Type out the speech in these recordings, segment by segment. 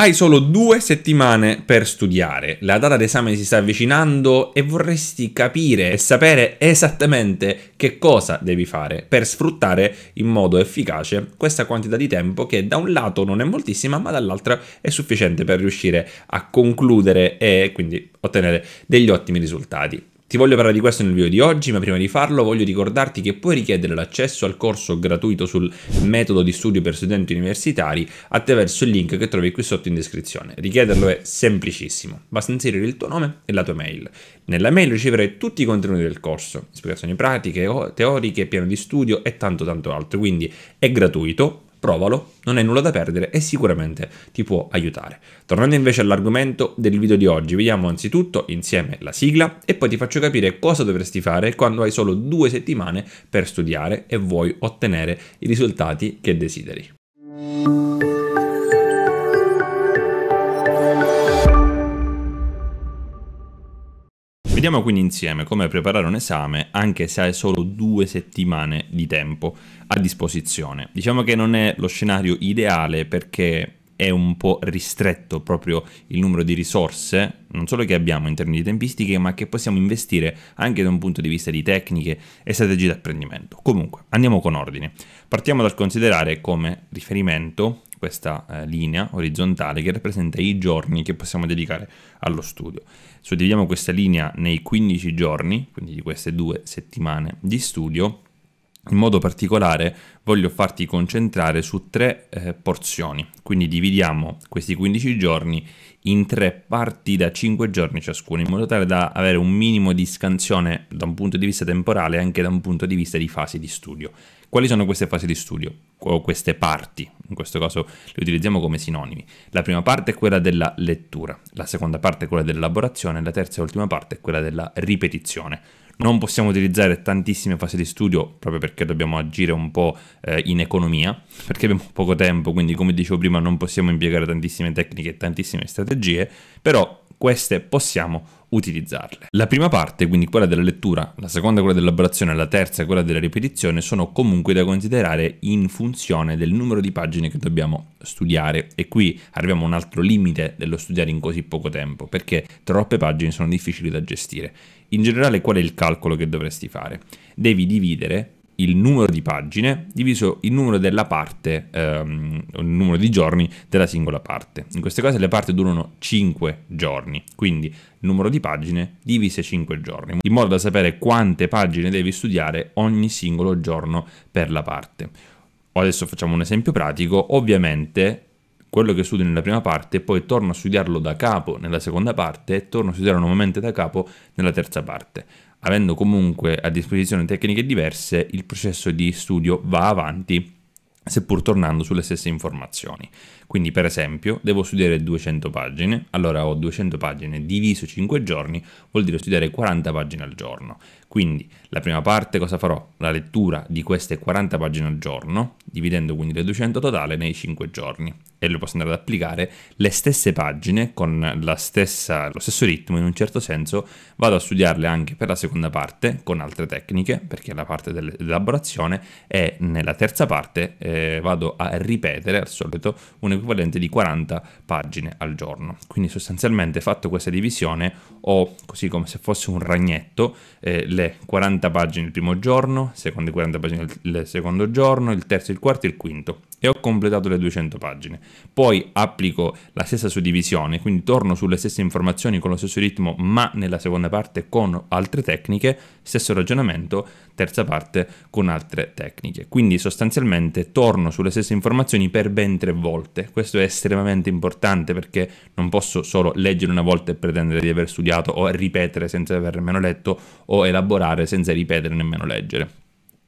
Hai solo due settimane per studiare, la data d'esame si sta avvicinando e vorresti capire e sapere esattamente che cosa devi fare per sfruttare in modo efficace questa quantità di tempo che da un lato non è moltissima ma dall'altro è sufficiente per riuscire a concludere e quindi ottenere degli ottimi risultati. Ti voglio parlare di questo nel video di oggi, ma prima di farlo voglio ricordarti che puoi richiedere l'accesso al corso gratuito sul metodo di studio per studenti universitari attraverso il link che trovi qui sotto in descrizione. Richiederlo è semplicissimo, basta inserire il tuo nome e la tua mail. Nella mail riceverai tutti i contenuti del corso, spiegazioni pratiche, teoriche, piano di studio e tanto tanto altro, quindi è gratuito, provalo, non hai nulla da perdere e sicuramente ti può aiutare. Tornando invece all'argomento del video di oggi, vediamo anzitutto insieme la sigla e poi ti faccio capire cosa dovresti fare quando hai solo due settimane per studiare e vuoi ottenere i risultati che desideri. Vediamo quindi insieme come preparare un esame anche se hai solo due settimane di tempo a disposizione. Diciamo che non è lo scenario ideale perché è un po' ristretto proprio il numero di risorse, non solo che abbiamo in termini di tempistiche, ma che possiamo investire anche da un punto di vista di tecniche e strategie di apprendimento. Comunque, andiamo con ordine. Partiamo dal considerare come riferimento questa eh, linea orizzontale che rappresenta i giorni che possiamo dedicare allo studio. Suddividiamo questa linea nei 15 giorni, quindi di queste due settimane di studio. In modo particolare voglio farti concentrare su tre eh, porzioni, quindi dividiamo questi 15 giorni in tre parti da 5 giorni ciascuno, in modo tale da avere un minimo di scansione da un punto di vista temporale e anche da un punto di vista di fasi di studio. Quali sono queste fasi di studio? o queste parti, in questo caso le utilizziamo come sinonimi. La prima parte è quella della lettura, la seconda parte è quella dell'elaborazione, la terza e ultima parte è quella della ripetizione. Non possiamo utilizzare tantissime fasi di studio proprio perché dobbiamo agire un po' eh, in economia, perché abbiamo poco tempo, quindi come dicevo prima non possiamo impiegare tantissime tecniche e tantissime strategie, però queste possiamo utilizzare utilizzarle. La prima parte, quindi quella della lettura, la seconda quella dell'elaborazione, la terza quella della ripetizione, sono comunque da considerare in funzione del numero di pagine che dobbiamo studiare e qui arriviamo a un altro limite dello studiare in così poco tempo, perché troppe pagine sono difficili da gestire. In generale qual è il calcolo che dovresti fare? Devi dividere il numero di pagine diviso il numero della parte, ehm, il numero di giorni della singola parte. In queste cose le parti durano 5 giorni, quindi numero di pagine divise 5 giorni, in modo da sapere quante pagine devi studiare ogni singolo giorno per la parte. Adesso facciamo un esempio pratico, ovviamente quello che studio nella prima parte, poi torno a studiarlo da capo nella seconda parte e torno a studiarlo nuovamente da capo nella terza parte avendo comunque a disposizione tecniche diverse, il processo di studio va avanti seppur tornando sulle stesse informazioni. Quindi per esempio devo studiare 200 pagine, allora ho 200 pagine diviso 5 giorni, vuol dire studiare 40 pagine al giorno. Quindi la prima parte cosa farò? La lettura di queste 40 pagine al giorno, dividendo quindi le 200 totale nei 5 giorni e le posso andare ad applicare le stesse pagine con stessa, lo stesso ritmo in un certo senso vado a studiarle anche per la seconda parte con altre tecniche perché è la parte dell'elaborazione e nella terza parte eh, eh, vado a ripetere al solito un equivalente di 40 pagine al giorno. Quindi sostanzialmente fatto questa divisione ho così come se fosse un ragnetto eh, le 40 pagine il primo giorno, seconde 40 pagine il secondo giorno, il terzo, il quarto e il quinto e ho completato le 200 pagine. Poi applico la stessa suddivisione, quindi torno sulle stesse informazioni con lo stesso ritmo, ma nella seconda parte con altre tecniche, stesso ragionamento, terza parte con altre tecniche. Quindi sostanzialmente torno sulle stesse informazioni per ben tre volte. Questo è estremamente importante perché non posso solo leggere una volta e pretendere di aver studiato o ripetere senza aver nemmeno letto o elaborare senza ripetere nemmeno leggere.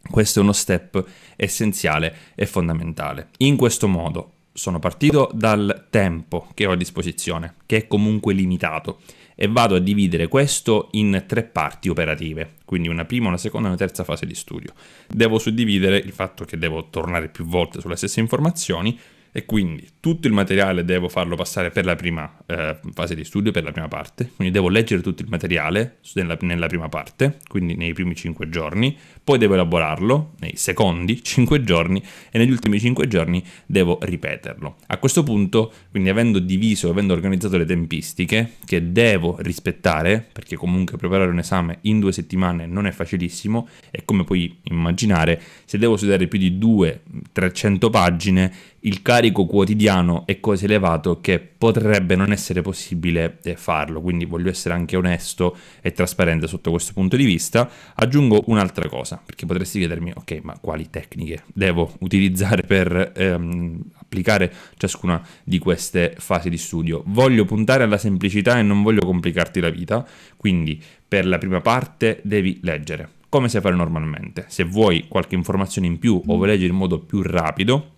Questo è uno step essenziale e fondamentale. In questo modo sono partito dal tempo che ho a disposizione, che è comunque limitato, e vado a dividere questo in tre parti operative, quindi una prima, una seconda e una terza fase di studio. Devo suddividere il fatto che devo tornare più volte sulle stesse informazioni e quindi tutto il materiale devo farlo passare per la prima eh, fase di studio, per la prima parte, quindi devo leggere tutto il materiale nella, nella prima parte, quindi nei primi 5 giorni, poi devo elaborarlo nei secondi 5 giorni e negli ultimi 5 giorni devo ripeterlo. A questo punto, quindi avendo diviso, avendo organizzato le tempistiche che devo rispettare, perché comunque preparare un esame in due settimane non è facilissimo e come puoi immaginare, se devo studiare più di 200-300 pagine, il carico quotidiano è così elevato che potrebbe non essere possibile eh, farlo, quindi voglio essere anche onesto e trasparente sotto questo punto di vista. Aggiungo un'altra cosa, perché potresti chiedermi, ok, ma quali tecniche devo utilizzare per ehm, applicare ciascuna di queste fasi di studio? Voglio puntare alla semplicità e non voglio complicarti la vita, quindi per la prima parte devi leggere, come si fa normalmente. Se vuoi qualche informazione in più o vuoi leggere in modo più rapido,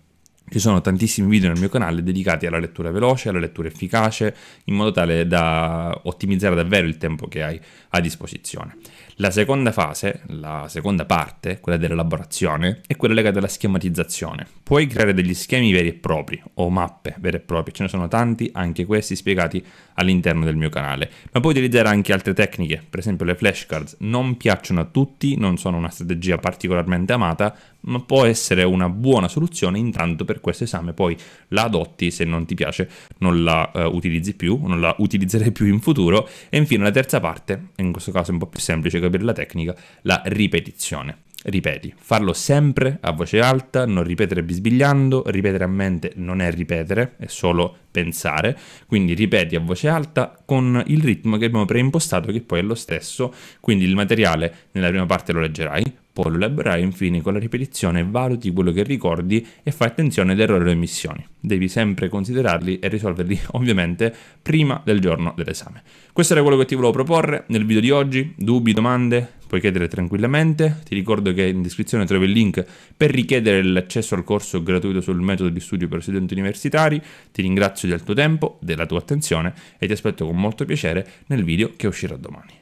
ci sono tantissimi video nel mio canale dedicati alla lettura veloce, alla lettura efficace, in modo tale da ottimizzare davvero il tempo che hai a disposizione. La seconda fase, la seconda parte, quella dell'elaborazione, è quella legata alla schematizzazione. Puoi creare degli schemi veri e propri o mappe vere e proprie, ce ne sono tanti, anche questi spiegati all'interno del mio canale, ma puoi utilizzare anche altre tecniche, per esempio le flashcards non piacciono a tutti, non sono una strategia particolarmente amata, ma può essere una buona soluzione intanto per questo esame, poi la adotti se non ti piace, non la eh, utilizzi più, non la utilizzerai più in futuro e infine la terza parte, in questo caso è un po' più semplice capire la tecnica, la ripetizione. Ripeti, farlo sempre a voce alta, non ripetere bisbigliando, ripetere a mente non è ripetere, è solo pensare, quindi ripeti a voce alta con il ritmo che abbiamo preimpostato che poi è lo stesso, quindi il materiale nella prima parte lo leggerai, Puoi elaborare elaborerai infine con la ripetizione, valuti quello che ricordi e fai attenzione ad errori o omissioni. Devi sempre considerarli e risolverli ovviamente prima del giorno dell'esame. Questo era quello che ti volevo proporre nel video di oggi. Dubbi, domande, puoi chiedere tranquillamente. Ti ricordo che in descrizione trovi il link per richiedere l'accesso al corso gratuito sul metodo di studio per studenti universitari. Ti ringrazio del tuo tempo, della tua attenzione e ti aspetto con molto piacere nel video che uscirà domani.